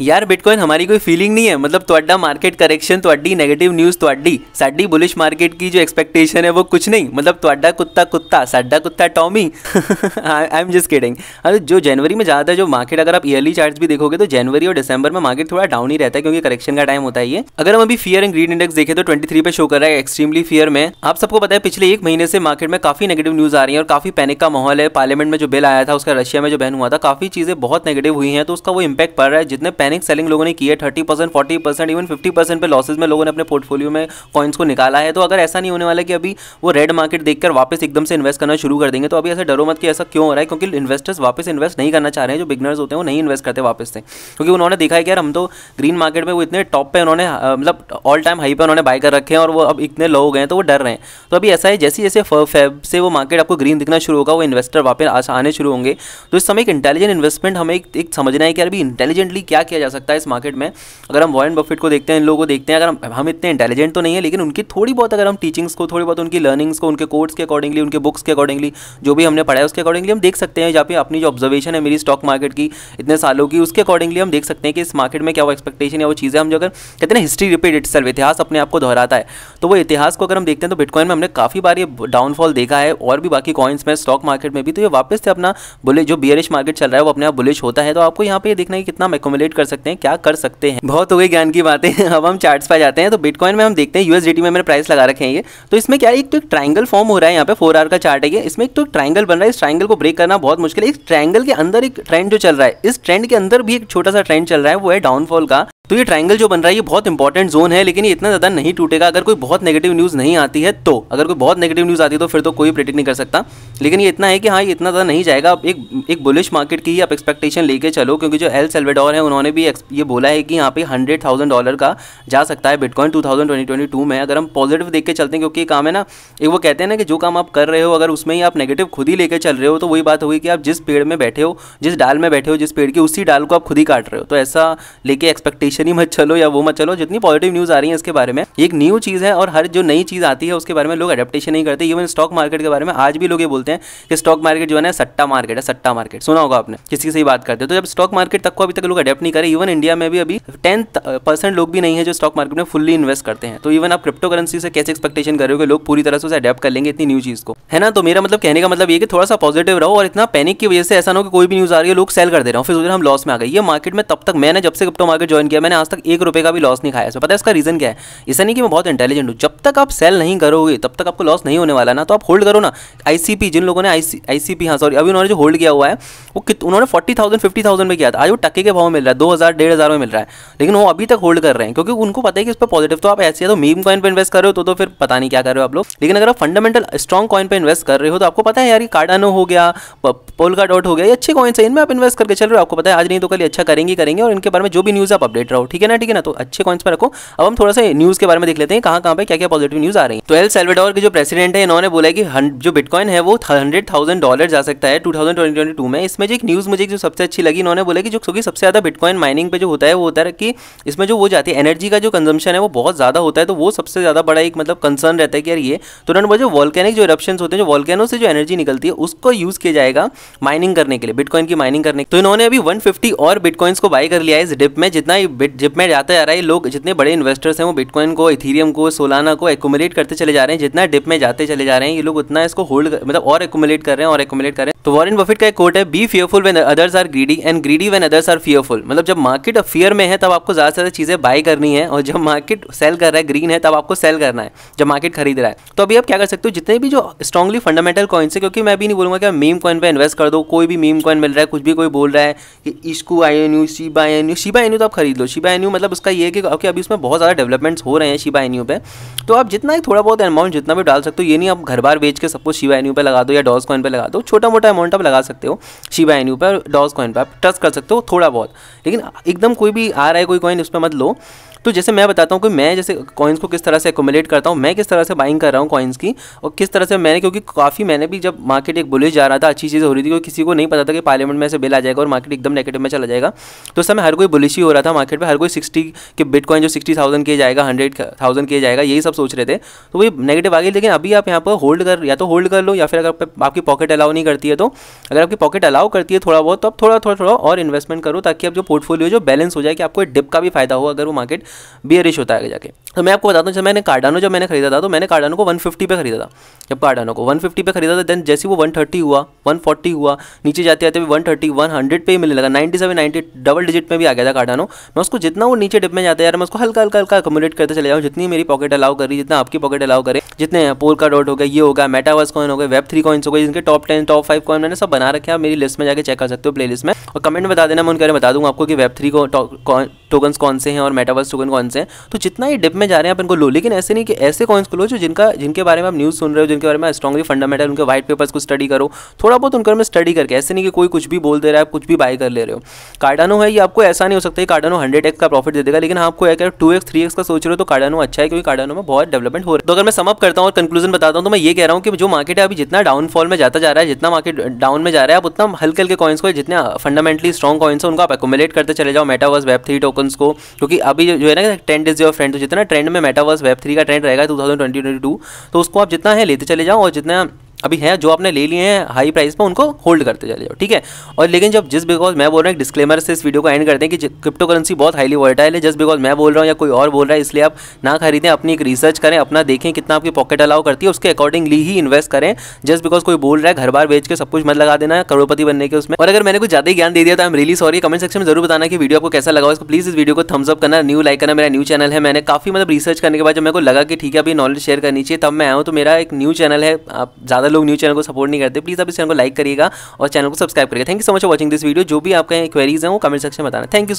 यार बिटकॉइन हमारी कोई फीलिंग नहीं है मतलब तो मार्केट करेक्शन तो नेगेटिव न्यूज़ तो साडी बुलिश मार्केट की जो एक्सपेक्टेशन है वो कुछ नहीं मतलब तो कुत्ता कुत्ता साडा कुत्ता Tommy I am just kidding अरे जो जनवरी में ज़्यादा जो मार्केट अगर आप ईयरली चार्ट भी देखोगे तो जनवरी और दिसंबर में मार्केट थोड़ा डाउन ही रहता है क्योंकि करेक्शन का टाइम होता है ये अगर हम अभी फियर एंड ग्रीड इंडेक्स देखें तो ट्वेंटी पे शो कर रहा है एक्सट्रीमली फियर में आप सबको पता है पिछले एक महीने से मार्केट में काफी नेगेटिव न्यूज़ आ रही है और काफी पैनिक का माहौल है पार्लियामेंट में जो बिल आया था उसका रशिया में जो बैन हुआ था काफी चीज़ें बहुत नेगेटिव हुई हैं तो उसका वो इम्पैक्ट पड़ रहा है जितने पैनिक सेलिंग लोगों ने की है thirty percent forty percent even fifty percent पर लॉसेज में लोगों ने अपने पोर्टफोलियो में कॉइन्स को निकाला है तो अगर ऐसा नहीं होने वाला कि अभी वो रेड मार्केट देखकर वापस एकदम से इन्वेस्ट करना शुरू कर देंगे तो अभी ऐसा डरो मत कि ऐसा क्यों हो रहा है क्योंकि इन्वेस्टर्स वापस इन्वेस्ट नहीं करना चाह रहे हैं जो बिगनर्स होते हैं वो नहीं इन्वेस्ट करते वापस से क्योंकि उन्होंने देखा है कि यार हम तो ग्रीन मार्केट में वो इतने टॉप पर उन्होंने मतलब ऑल टाइम हाई पर उन्होंने बाय कर रखे हैं और वो अब इतने लो हो गए तो वो डर रहे हैं तो अभी ऐसा है जैसे जैसे फेब से वो मार्केट आपको ग्रीन दिखना शुरू होगा वो इन्वेस्टर वापस आने शुरू होंगे तो इस समय एक इंटेलिजेंट इन्वेस्टमेंट हमें एक समझना है कि अभी इंटेलिजेंटली क्या किया जा सकता है इस मार्केट में अगर हम वॉरेन बफेट को देखते हैं इन लोगों को देखते हैं अगर हम हम इतने इंटेलिजेंट तो नहीं है लेकिन उनकी थोड़ी बहुत अगर हम टीचिंग्स को थोड़ी बहुत उनकी लर्निंग्स को उनके कोर्स के अकॉर्डिंगली उनके बुक्स के अकॉर्डिंगली जो भी हमने पढ़ाया उसके अकॉर्डिंगली हम देख सकते हैं जहाँ पे अपनी जो ऑब्जर्वेशन है मेरी स्टॉक मार्केट की इतने सालों की उसके अकॉर्डिंगली हम देख सकते हैं कि इस मार्केट में क्या वो एक्सपेक्टेशन है वो चीज़ें हम जो अगर कहते हैं हिस्ट्री रिपीट इट इतिहास अपने आप को दोहराता है तो वो इतिहास को अगर हम देखते हैं तो बिटकॉइन में हमने काफ़ी बार ये डाउनफॉल देखा है और भी बाकी कॉइन्स में स्टॉक मार्केट में भी तो ये वापस से अपना बुलिश जो बियरिश मार्केट चल रहा है वो अपने आप बुलिश होता है तो आपको यहाँ पे देखना है कितना मैकोमुलेट कर कर सकते हैं क्या कर सकते हैं बहुत हो गई ज्ञान की बातें अब हम चार्ट्स पर जाते हैं तो बिटकॉइन में हम देखते हैं यूएसडी में मैंने प्राइस लगा रखे हैं ये तो इसमें क्या एक तो एक ट्राइंगल फॉर्म हो रहा है यहाँ पे फोर आर का चार्ट है इसमें एक तो ट्राइंगल बन रहा है इस ट्राइंगल को ब्रेक करना बहुत मुश्किल है इस ट्राइंगल के अंदर एक ट्रेंड जो चल रहा है इस ट्रेंड के अंदर भी एक छोटा सा ट्रेंड चल रहा है वो है डाउनफॉल का तो ये ट्रायंगल जो बन रहा है ये बहुत इंपॉर्टेंट जोन है लेकिन ये इतना ज़्यादा नहीं टूटेगा अगर कोई बहुत नेगेटिव न्यूज़ नहीं आती है तो अगर कोई बहुत नेगेटिव न्यूज़ आती है तो फिर तो कोई प्रेडिक्ट नहीं कर सकता लेकिन ये इतना है कि हाँ ये इतना ज़्यादा नहीं जाएगा आप एक एक बुलिश मार्केट की ही आप एक्सपेक्टेशन लेके चलो क्योंकि जो एल सेल्वेडोर है उन्होंने भी ये बोला है कि यहाँ पे हंड्रेड थाउजेंड डॉलर का जा सकता है bitcoin two thousand twenty twenty two में अगर हम पॉजिटिव देख के चलते हैं क्योंकि काम है ना एक वो कहते हैं ना कि जो काम आप कर रहे हो अगर उसमें ही आप नेगेटिव खुद ही लेके चल रहे हो तो वही बात होगी कि आप जिस पेड़ में बैठे हो जिस डाल में बैठे हो जिस पेड़ की उसी डाल को आप खुद ही काट रहे हो तो ऐसा लेके एक्सपेक्टेशन डिस्कशन ही मत चलो या वो मत चलो जितनी पॉजिटिव न्यूज़ आ रही है इसके बारे में एक न्यू चीज़ है और हर जो नई चीज़ आती है उसके बारे में लोग अडेप्टेशन नहीं करते इवन स्टॉक मार्केट के बारे में आज भी लोग ये बोलते हैं कि स्टॉक मार्केट जो है सट्टा मार्केट है सट्टा मार्केट सुना होगा आपने किसी से ही बात करते हो तो जब स्टॉक मार्केट तक को अभी तक लोग अडेप्ट नहीं करें इवन इंडिया में भी अभी टेन परसेंट लोग भी नहीं है जो स्टॉक मार्केट में फुल्ली इन्वेस्ट करते हैं तो इवन आप क्रिप्टो करेंसी से कैसे एक्सपेक्टेशन करोगे लोग पूरी तरह से उसे अडेप्ट कर लेंगे इतनी न्यू चीज़ को है ना तो मेरा मतलब कहने का मतलब ये कि थोड़ा सा पॉजिटिव रहो और इतना पैनिक की वजह से ऐसा ना हो कि कोई भी न्यूज़ आ रही है लोग सेल कर दे रहे हो फिर उधर हम लॉस में आ गए ये मार्केट में तब तक मैंने जब से क्रिप्टो मार्केट ज्वाइन किया मैंने आज तक एक रुपये का भी लॉस नहीं खाया इसमें पता है इसका रीज़न क्या है ऐसा नहीं कि मैं बहुत इंटेलिजेंट हूँ जब तक आप सेल नहीं करोगे तब तक आपको लॉस नहीं होने वाला ना तो आप होल्ड करो ना आईसीपी जिन लोगों ने आईसीपी हाँ सॉरी अभी उन्होंने जो होल्ड किया हुआ है वो कित उन्होंने फोर्टी थाउजेंड में किया था आज वो टके के भाव मिल रहा है दो हज़ार डेढ़ हज़ार में मिल रहा है लेकिन वो अभी तक होल्ड कर रहे हैं क्योंकि उनको पता है कि इस पर पॉजिटिव तो आप ऐसे तो मीम कॉइन पर इन्वेस्ट कर रहे हो तो, तो, फिर पता नहीं क्या कर रहे हो आप लोग लेकिन अगर आप फंडामेंटल स्ट्रॉन्ग कॉइन पर इन्वेस्ट कर रहे हो तो आपको पता है यार कार्डानो हो गया पोलका डॉट हो गया ये अच्छे कॉइन्स है इनमें आप इन्वेस्ट करके चल रहे हो आपको पता है आज नहीं तो कल अच्छा करेंगे करेंगे और इनके बारे में जो भी न्यूज़ आप अपडेट रहो ठीक है ना ठीक है ना तो अच्छे कॉइन्स पर रखो अब हम थोड़ा सा न्यूज़ के बारे में देख लेते हैं कहाँ कहाँ पे क्या क्या पॉजिटिव न्यूज़ आ रही है तो एल सेल्वेडोर के जो प्रेसिडेंट है इन्होंने बोला कि जो बिटकॉइन है वो हंड्रेड थाउजेंड डॉलर जा सकता है two thousand twenty twenty two में इसमें जो एक न्यूज़ मुझे जो सबसे अच्छी लगी इन्होंने बोला कि जो क्योंकि सबसे ज़्यादा बिटकॉइन माइनिंग पे जो होता है वो होता है कि इसमें जो वो जाती है एनर्जी का जो कंजम्पशन है वो बहुत ज़्यादा होता है तो वो सबसे ज़्यादा बड़ा एक मतलब कंसर्न रहता है कि यार ये तो उन्होंने बोला जो वॉल्केनिक जो इरप्शन होते हैं जो वॉल्केनो से जो एनर्जी निकलती है उसको यूज़ किया जाएगा माइनिंग करने के लिए बिटकॉइन की माइनिंग करने तो इन्होंने अभी वन और बिटकॉइन्स को बाई कर लिया है इस डिप में जितना ही बिट जिप में जाता जा रहा है लोग जितने बड़े इन्वेस्टर्स हैं वो बिटकॉइन को इथीरियम को सोलाना को एकोमोलेट करते चले जा रहे हैं जितना डिप में जाते चले जा रहे हैं ये लोग उतना इसको होल्ड मतलब और एकोमोलेट कर रहे हैं और एकोमोलेट कर रहे हैं तो वॉरेन बफेट का एक कोट है be fearful when others are greedy and greedy when others are fearful मतलब जब मार्केट फियर में है तब आपको ज़्यादा से ज़्यादा चीज़ें बाय करनी है और जब मार्केट सेल कर रहा है ग्रीन है तब आपको सेल करना है जब मार्केट खरीद रहा है तो अभी आप क्या कर सकते हो जितने भी जो स्ट्रॉगली फंडामेंटल कॉइन्स है क्योंकि मैं भी नहीं बोलूँगा कि मीम कॉइन पर इन्वेस्ट कर दो कोई भी मीम कॉइन मिल रहा है कुछ भी कोई बोल रहा है कि इसको I N you Shiba N you Shiba Inu तो आप खरीद लो शिबा एन यू मतलब उसका ये कि अभी उसमें बहुत ज़्यादा डेवलपमेंट्स हो रहे हैं शिबा एन यू पे तो आप जितना ही थोड़ा बहुत अमाउंट जितना भी डाल सकते हो ये नहीं आप घर बार बेच के सबको शिवा एन यू पे लगा दो या डॉस कॉइन पर लगा दो छोटा मोटा अमाउंट आप लगा सकते हो शिबा यू पर डॉज कॉइन पर आप ट्रस्ट कर सकते हो थोड़ा बहुत लेकिन एकदम कोई भी आ रहा है कोई कॉइन उस पर मत लो तो जैसे मैं बताता हूँ कि मैं जैसे कॉइन्स को किस तरह से एकोमोडेट करता हूँ मैं किस तरह से बाइंग कर रहा हूँ कॉइन्स की और किस तरह से मैंने क्योंकि काफ़ी मैंने भी जब मार्केट एक बुलिश जा रहा था अच्छी चीज़ें हो रही थी क्योंकि किसी को नहीं पता था कि पार्लियामेंट में ऐसे बिल आ जाएगा और मार्केट एकदम नेगेटिव में चला जाएगा तो उस समय हर कोई बुलिश ही हो रहा था मार्केट में हर कोई सिक्सटी के बिट जो सिक्सटी थाउजेंड जाएगा हंड्रेड थाउजेंड जाएगा यही सब सोच रहे थे तो वही नेगेटिव आ गई लेकिन अभी आप यहाँ पर होल्ड कर या तो होल्ड कर लो या फिर अगर आपकी पॉकेट अलाउ नहीं करती है तो अगर आपकी पॉकेट अलाउ करती है थोड़ा बहुत तो आप थोड़ा थोड़ा थोड़ा और इन्वेस्टमेंट करो ताकि आप जो पोर्टफोलियो जो बैलेंस हो जाए कि आपको डिप का भी फायदा हो अगर वो मार्केट बियरिश होता है आगे जाके तो मैं आपको बताता हूँ जब मैंने कार्डानो जब मैंने खरीदा था तो मैंने कार्डानो को 150 पे खरीदा था जब कार्डानो को 150 पे खरीदा था देन जैसे वो 130 हुआ 140 हुआ नीचे जाते आते भी 130 100 पे ही मिलने लगा 97 सेवन डबल डिजिट में भी आ गया था कार्डानो मैं उसको जितना वो नीचे डिप में जाता है यार मैं उसको हल्का हल्का हल्का अकोमोडेट करते चले जाऊँ जितनी मेरी पॉकेट अलाउ करी जितना आपकी पॉकेट अलाउ करे जितने पोल का डॉट हो गया ये होगा मेटावर्स कॉइन हो गए वेब थ्री कॉइन्स हो गए जिनके top ten top five coin मैंने सब बना रखे हैं मेरी लिस्ट में जाकर चेक कर सकते हो प्ले में और कमेंट बता देना मैं उनके बारे में बता दूँगा आपको कि वेब थ्री को टोकन्स कौन से हैं और मेटावर्स टोकन कौन से हैं तो जितना ही डिप में जा रहे हैं आप इनको लो लेकिन ऐसे नहीं कि ऐसे कॉइन्स को लो जो जिनका जिनके बारे में आप न्यूज़ सुन रहे हो जिनके बारे में स्ट्रॉगली फंडामेंटल उनके व्हाइट पेपर्स को स्टडी करो थोड़ा बहुत उनके में स्टडी करके ऐसे नहीं कि कोई कुछ भी बोल दे रहा है आप कुछ भी बाय कर ले रहे हो कार्डानो है ये आपको ऐसा नहीं हो सकता कि कार्डानो हंड्रेड का प्रॉफिट दे देगा लेकिन हाँ, आपको एक टू एक्स थ्री एक्स का सोच रहे हो तो कार्डानो अच्छा है क्योंकि कार्डानो में बहुत डेवलपमेंट हो रहा है तो अगर मैं समअप करता हूँ और कंक्लूजन बताता हूँ तो मैं ये कह रहा हूँ कि जो मार्केट है अभी जितना डाउनफॉल में जाता जा रहा है जितना मार्केट डाउन में जा रहा है आप उतना हल्के हल्के कॉइन्स को जितने फंडामेंटली स्ट्रॉन्ग कॉइन्स है उनको आप एकोमलेट करते चले जाओ metaverse web three token tokens को क्योंकि अभी जो है ना ट्रेंड इज योर फ्रेंड तो जितना ट्रेंड में मेटावर्स वेब थ्री का ट्रेंड रहेगा two thousand twenty twenty two तो उसको आप जितना है लेते चले जाओ और जितना अभी हैं जो आपने ले लिए हैं हाई प्राइस पर उनको होल्ड करते चले जाओ ठीक है और लेकिन जब जिस बिकॉज मैं बोल रहा हूँ डिस्क्लेमर से इस वीडियो को एंड करते हैं कि क्रिप्टो करेंसी बहुत हाईली वॉलेटाइल है जस्ट बिकॉज मैं बोल रहा हूँ या कोई और बोल रहा है इसलिए आप ना खरीदें अपनी एक रिसर्च करें अपना देखें कितना आपकी पॉकेट अलाउ करती है उसके अकॉर्डिंगली ही इन्वेस्ट करें जस्ट बिकॉज कोई बोल रहा है घर बार बेच के सब कुछ मत लगा देना है करोड़पति बनने के उसमें और अगर मैंने कुछ ज्यादा ज्ञान दे दिया तो I am really sorry comment section में जरूर बताना कि वीडियो आपको कैसा लगा उसको प्लीज इस वीडियो को थम्स अप करना न्यू लाइक करना मेरा न्यू चैनल है मैंने काफी मतलब रिसर्च करने के बाद जब मेरे को लगा कि ठीक है अभी नॉलेज शेयर करनी चाहिए तब मैं आया हूँ तो मेरा एक न्यू चैनल है आप ज्यादा ज़्यादा लोग न्यू चैनल को सपोर्ट नहीं करते प्लीज़ आप इस चैनल को लाइक करिएगा और चैनल को सब्सक्राइब करिएगा thank you so much watching this video जो भी आपके क्वेरीज हैं वो कमेंट सेक्शन में बताना थैंक यू